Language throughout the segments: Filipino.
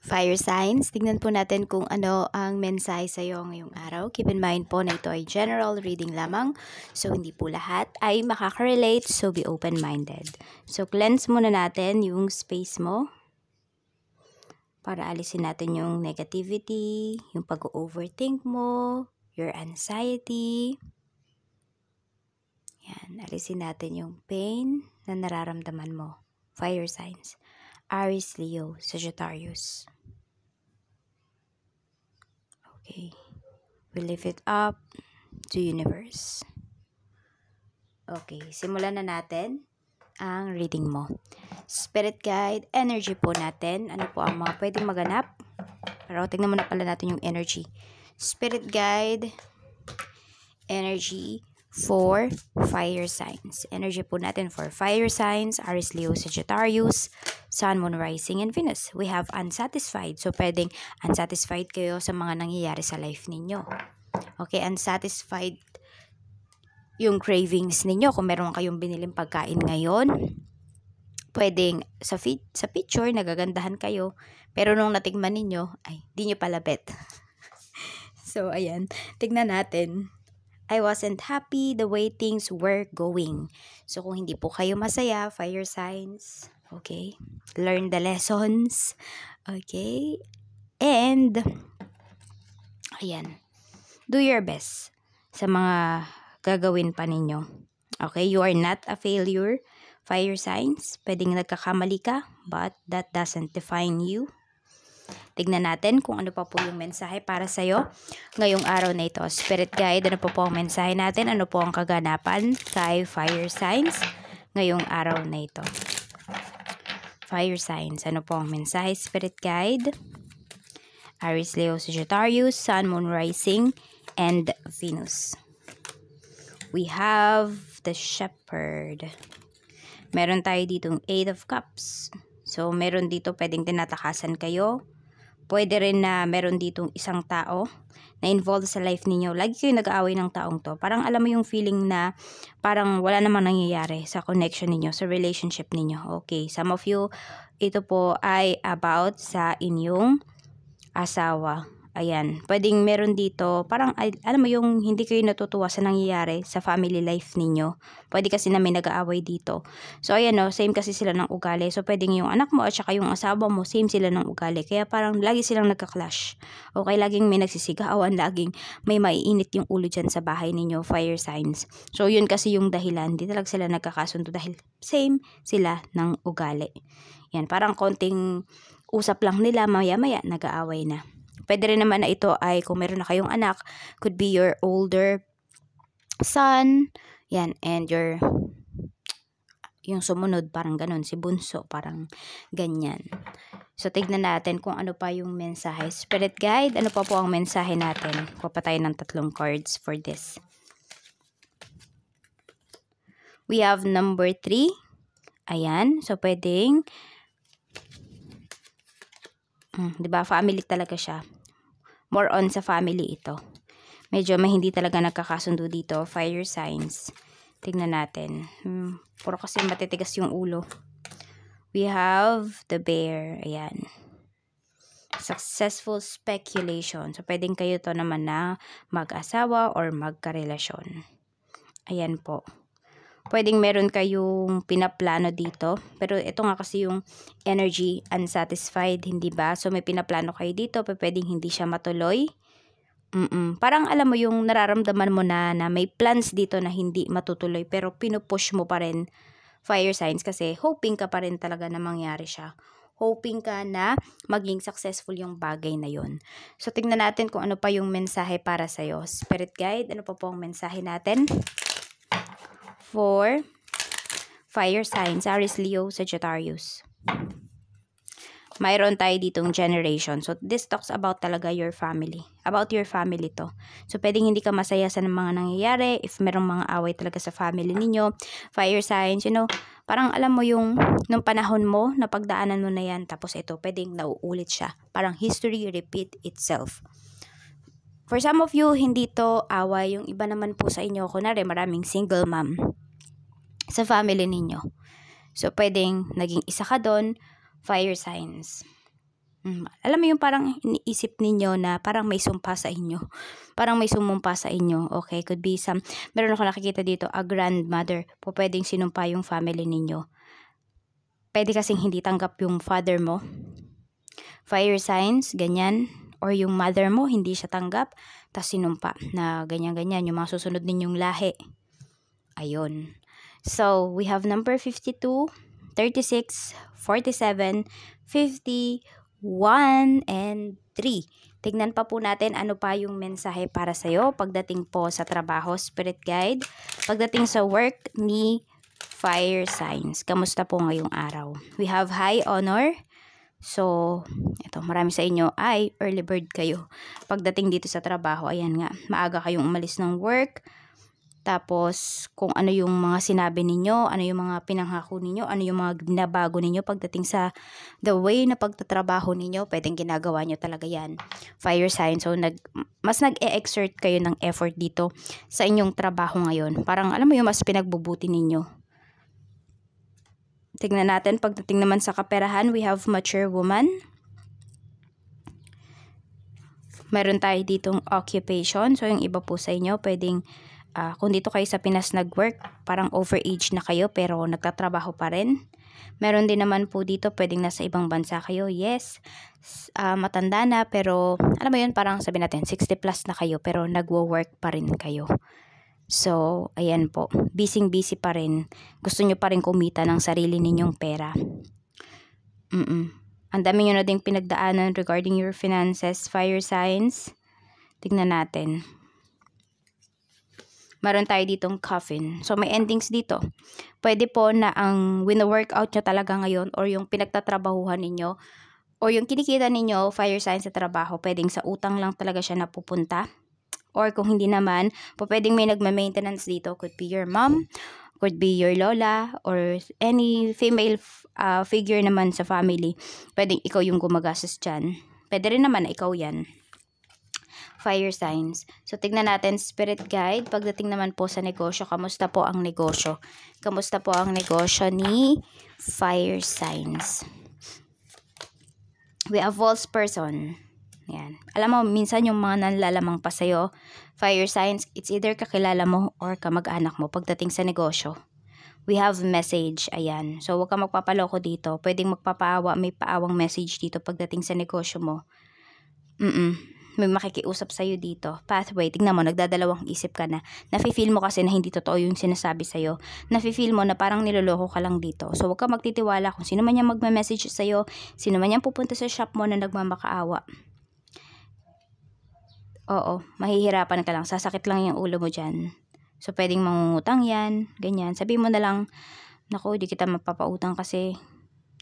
Fire signs, tignan po natin kung ano ang mensahe sa iyo ngayong araw. Keep in mind po na ito ay general reading lamang. So, hindi po lahat ay makaka-relate. So, be open-minded. So, cleanse muna natin yung space mo para alisin natin yung negativity, yung pag-overthink mo, your anxiety. Yan, alisin natin yung pain na nararamdaman mo. Fire signs. Aries, Leo, Sagittarius. Okay. We lift it up to universe. Okay, simulan na natin ang reading mo. Spirit guide, energy po natin. Ano po ang mga pwedeng maganap? Pero tingnan muna pala natin yung energy. Spirit guide, energy, for fire signs. Energy po natin for fire signs, Aries, Leo, Sagittarius, Sun, Moon, Rising, and Venus. We have unsatisfied. So, pwedeng unsatisfied kayo sa mga nangyayari sa life ninyo. Okay, unsatisfied yung cravings ninyo. Kung meron kayong biniling pagkain ngayon, pwedeng sa, fit, sa picture, nagagandahan kayo. Pero nung natikman ninyo, ay, di nyo pala bet. so, ayan. Tignan natin I wasn't happy the way things were going. So kung hindi po kayo masaya, fire signs, okay? Learn the lessons, okay? And, ayan, do your best sa mga gagawin pa ninyo. Okay, you are not a failure. Fire signs, pwedeng nagkakamali ka, but that doesn't define you. Tignan natin kung ano pa po yung mensahe para sa'yo ngayong araw na ito. Spirit Guide, ano po po ang mensahe natin? Ano po ang kaganapan kay Fire Signs ngayong araw na ito? Fire Signs, ano po ang mensahe? Spirit Guide, Aries, Leo, Sagittarius, Sun, Moon, Rising, and Venus. We have the Shepherd. Meron tayo ditong Eight of Cups. So, meron dito pwedeng tinatakasan kayo pwede rin na meron ditong isang tao na involved sa life ninyo. Lagi kayo nag-aaway ng taong to. Parang alam mo yung feeling na parang wala namang nangyayari sa connection ninyo, sa relationship ninyo. Okay, some of you, ito po ay about sa inyong asawa. Ayan, pwedeng meron dito, parang alam mo yung hindi kayo natutuwa sa nangyayari sa family life ninyo. Pwede kasi na may nag-aaway dito. So ayan o, same kasi sila ng ugali. So pwedeng yung anak mo at saka yung asawa mo, same sila ng ugali. Kaya parang lagi silang nagka-clash. Okay, laging may nagsisigawan, laging may maiinit yung ulo dyan sa bahay ninyo, fire signs. So yun kasi yung dahilan, di talaga sila nagkakasundo dahil same sila ng ugali. Yan, parang konting usap lang nila, maya-maya nag-aaway na. Pwede rin naman na ito ay kung meron na kayong anak, could be your older son, yan, and your yung sumunod, parang ganun, si Bunso, parang ganyan. So, tignan natin kung ano pa yung mensahe. Spirit Guide, ano pa po ang mensahe natin? Kuha tayo ng tatlong cards for this. We have number 3. Ayan. So, pwedeng... Hmm, ba diba? Family talaga siya more on sa family ito. Medyo may hindi talaga nagkakasundo dito. Fire signs. Tignan natin. Hmm, puro kasi matitigas yung ulo. We have the bear. Ayan. Successful speculation. So, pwedeng kayo to naman na mag-asawa or magka-relasyon. magkarelasyon. Ayan po pwedeng meron kayong pinaplano dito. Pero ito nga kasi yung energy unsatisfied, hindi ba? So may pinaplano kayo dito, pero pwedeng hindi siya matuloy. Mm-mm. Parang alam mo yung nararamdaman mo na, na may plans dito na hindi matutuloy pero pinupush mo pa rin fire signs kasi hoping ka pa rin talaga na mangyari siya. Hoping ka na maging successful yung bagay na yon. So tignan natin kung ano pa yung mensahe para sa'yo. Spirit guide, ano pa po ang mensahe natin? for fire signs, Aries, Leo, Sagittarius. Mayroon tayo ditong generation. So, this talks about talaga your family. About your family to. So, pwedeng hindi ka masaya sa mga nangyayari. If merong mga away talaga sa family ninyo. Fire signs, you know. Parang alam mo yung, nung panahon mo, napagdaanan mo na yan. Tapos ito, pwedeng nauulit siya. Parang history repeat itself. For some of you, hindi to away. Yung iba naman po sa inyo, kunwari maraming single mom sa family ninyo. So, pwedeng naging isa ka doon, fire signs. Hmm, alam mo yung parang iniisip ninyo na parang may sumpa sa inyo. Parang may sumumpa sa inyo. Okay, could be some, meron ako nakikita dito, a grandmother po pwedeng sinumpa yung family ninyo. Pwede kasing hindi tanggap yung father mo. Fire signs, ganyan. Or yung mother mo, hindi siya tanggap, tapos sinumpa na ganyan-ganyan, yung mga susunod ninyong lahi. Ayun. So, we have number 52, 36, 47, 51, and 3. Tignan pa po natin ano pa yung mensahe para sa'yo pagdating po sa trabaho, spirit guide. Pagdating sa work ni fire signs. Kamusta po ngayong araw? We have high honor. So, ito, marami sa inyo ay early bird kayo. Pagdating dito sa trabaho, ayan nga, maaga kayong umalis ng work. Tapos, kung ano yung mga sinabi ninyo, ano yung mga pinanghako ninyo, ano yung mga binabago ninyo pagdating sa the way na pagtatrabaho ninyo, pwedeng ginagawa nyo talaga yan. Fire sign. So, nag, mas nag-e-exert kayo ng effort dito sa inyong trabaho ngayon. Parang, alam mo yung mas pinagbubuti ninyo. Tignan natin, pagdating naman sa kaperahan, we have mature woman. Meron tayo ditong occupation. So, yung iba po sa inyo, pwedeng Uh, kung dito kayo sa Pinas nag-work, parang overage na kayo pero nagtatrabaho pa rin. Meron din naman po dito pwedeng nasa ibang bansa kayo. Yes, uh, matanda na pero alam mo yun parang sabi natin 60 plus na kayo pero nagwo-work pa rin kayo. So, ayan po. Busy-busy pa rin. Gusto nyo pa rin kumita ng sarili ninyong pera. Mm-mm. Ang dami nyo na ding pinagdaanan regarding your finances, fire signs. Tignan natin meron tayo ditong coffin. So, may endings dito. Pwede po na ang wino-workout nyo talaga ngayon or yung pinagtatrabahuhan ninyo or yung kinikita ninyo, fire sign sa trabaho, pwedeng sa utang lang talaga siya napupunta. Or kung hindi naman, po pwedeng may nagma-maintenance dito. Could be your mom, could be your lola, or any female uh, figure naman sa family. Pwedeng ikaw yung gumagastos dyan. Pwede rin naman na ikaw yan fire signs. So, tignan natin spirit guide. Pagdating naman po sa negosyo, kamusta po ang negosyo? Kamusta po ang negosyo ni fire signs? We are false person. Yan. Alam mo, minsan yung mga nanlalamang pa sa'yo, fire signs, it's either kakilala mo or kamag-anak mo pagdating sa negosyo. We have message, ayan. So, huwag kang magpapaloko dito. Pwedeng magpapaawa, may paawang message dito pagdating sa negosyo mo. Mm-mm may makikiusap sa'yo dito. Pathway, tignan mo, nagdadalawang isip ka na. Nafe-feel mo kasi na hindi totoo yung sinasabi sa'yo. Nafe-feel mo na parang niloloko ka lang dito. So, huwag ka magtitiwala kung sino man yung magme-message sa'yo, sino man yung pupunta sa shop mo na nagmamakaawa. Oo, mahihirapan ka lang. Sasakit lang yung ulo mo dyan. So, pwedeng mangungutang yan, ganyan. Sabi mo na lang, nako, di kita mapapautang kasi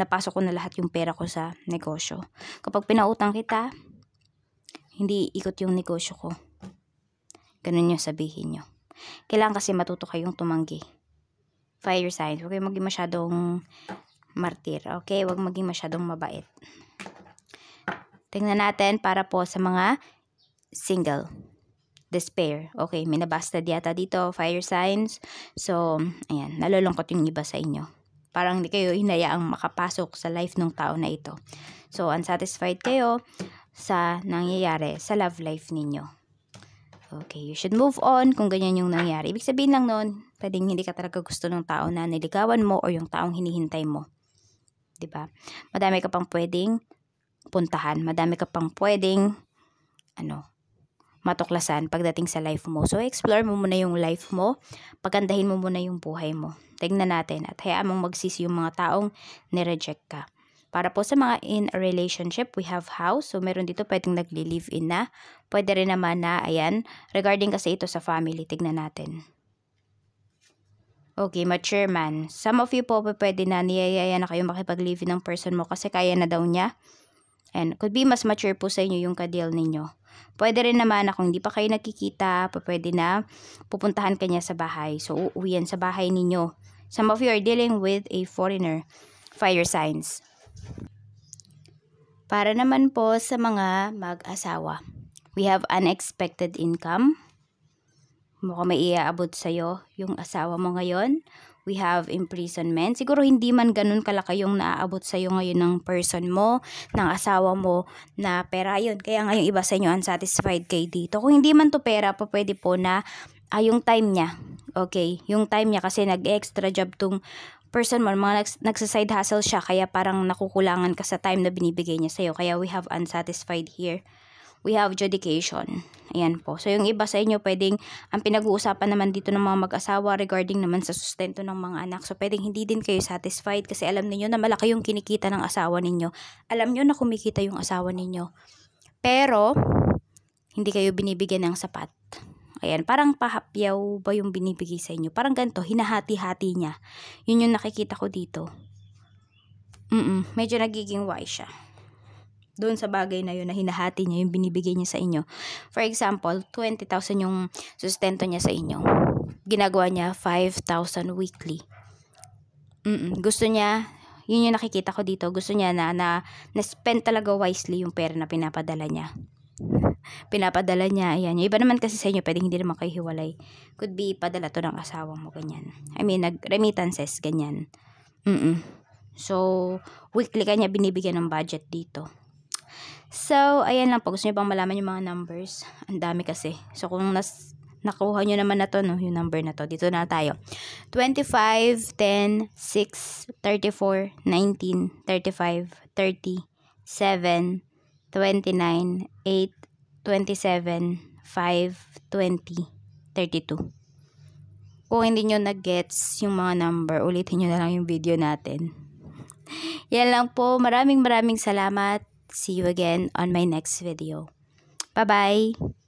napasok ko na lahat yung pera ko sa negosyo. Kapag pinautang kita, hindi ikot yung negosyo ko. Ganun yung sabihin nyo. Kailangan kasi matuto kayong tumanggi. Fire signs. Huwag kayong maging masyadong martir. Okay? Huwag maging masyadong mabait. Tingnan natin para po sa mga single. Despair. Okay, may nabastad yata dito. Fire signs. So, ayan. Nalulungkot yung iba sa inyo. Parang hindi kayo hinayaang makapasok sa life ng tao na ito. So, unsatisfied kayo sa nangyayari sa love life ninyo. Okay, you should move on kung ganyan yung nangyari. Ibig sabihin lang noon, pwedeng hindi ka talaga gusto ng tao na niligawan mo o yung taong hinihintay mo. 'Di ba? Madami ka pang pwedeng puntahan, madami ka pang pwedeng ano, matuklasan pagdating sa life mo. So, explore mo muna yung life mo. Pagandahin mo muna yung buhay mo. Tignan natin at hayaan mong magsisi yung mga taong nireject ka. Para po sa mga in a relationship, we have house. So, meron dito pwedeng nagli-live-in na. Pwede rin naman na, ayan, regarding kasi ito sa family, tignan natin. Okay, mature man. Some of you po pwede na niyayaya na kayo makipag-live-in ng person mo kasi kaya na daw niya. And could be mas mature po sa inyo yung kadeal ninyo. Pwede rin naman na kung hindi pa kayo nakikita, pwede na pupuntahan kanya sa bahay. So, uuwi sa bahay ninyo. Some of you are dealing with a foreigner. Fire signs. Para naman po sa mga mag-asawa, we have unexpected income. Mukhang may iaabot sa'yo yung asawa mo ngayon. We have imprisonment. Siguro hindi man ganun kalaki yung naaabot sa'yo ngayon ng person mo, ng asawa mo, na pera yun. Kaya ngayon iba sa inyo unsatisfied kay dito. Kung hindi man to pera, pa pwede po na ah, yung time niya. Okay, yung time niya kasi nag-extra job tong person man, mga nags- nagsaside hustle siya, kaya parang nakukulangan ka sa time na binibigay niya sa'yo. Kaya we have unsatisfied here. We have adjudication. Ayan po. So, yung iba sa inyo, pwedeng, ang pinag-uusapan naman dito ng mga mag-asawa regarding naman sa sustento ng mga anak. So, pwedeng hindi din kayo satisfied kasi alam niyo na malaki yung kinikita ng asawa ninyo. Alam niyo na kumikita yung asawa ninyo. Pero, hindi kayo binibigyan ng sapat. Ayan, parang pahapyaw ba yung binibigay sa inyo? Parang ganito, hinahati-hati niya. Yun yung nakikita ko dito. Mm, -mm medyo nagiging wise siya. Doon sa bagay na yun na hinahati niya yung binibigay niya sa inyo. For example, 20,000 yung sustento niya sa inyo. Ginagawa niya 5,000 weekly. Mm, mm gusto niya yun yung nakikita ko dito. Gusto niya na, na, na spend talaga wisely yung pera na pinapadala niya pinapadala niya, ayan. Yung iba naman kasi sa inyo, pwedeng hindi naman kayo hiwalay. Could be padala to ng asawa mo, ganyan. I mean, nag remittances, ganyan. Mm-mm. So, weekly kanya binibigyan ng budget dito. So, ayan lang po. Gusto nyo bang malaman yung mga numbers? Ang dami kasi. So, kung nas nakuha nyo naman na to, no, yung number na to. Dito na tayo. 25, 10, 6, 34, 19, 35, 30, 7, 29, 8, 27, 5, 20, 32. Kung hindi nyo nag-gets yung mga number, ulitin nyo na lang yung video natin. Yan lang po. Maraming maraming salamat. See you again on my next video. Bye-bye!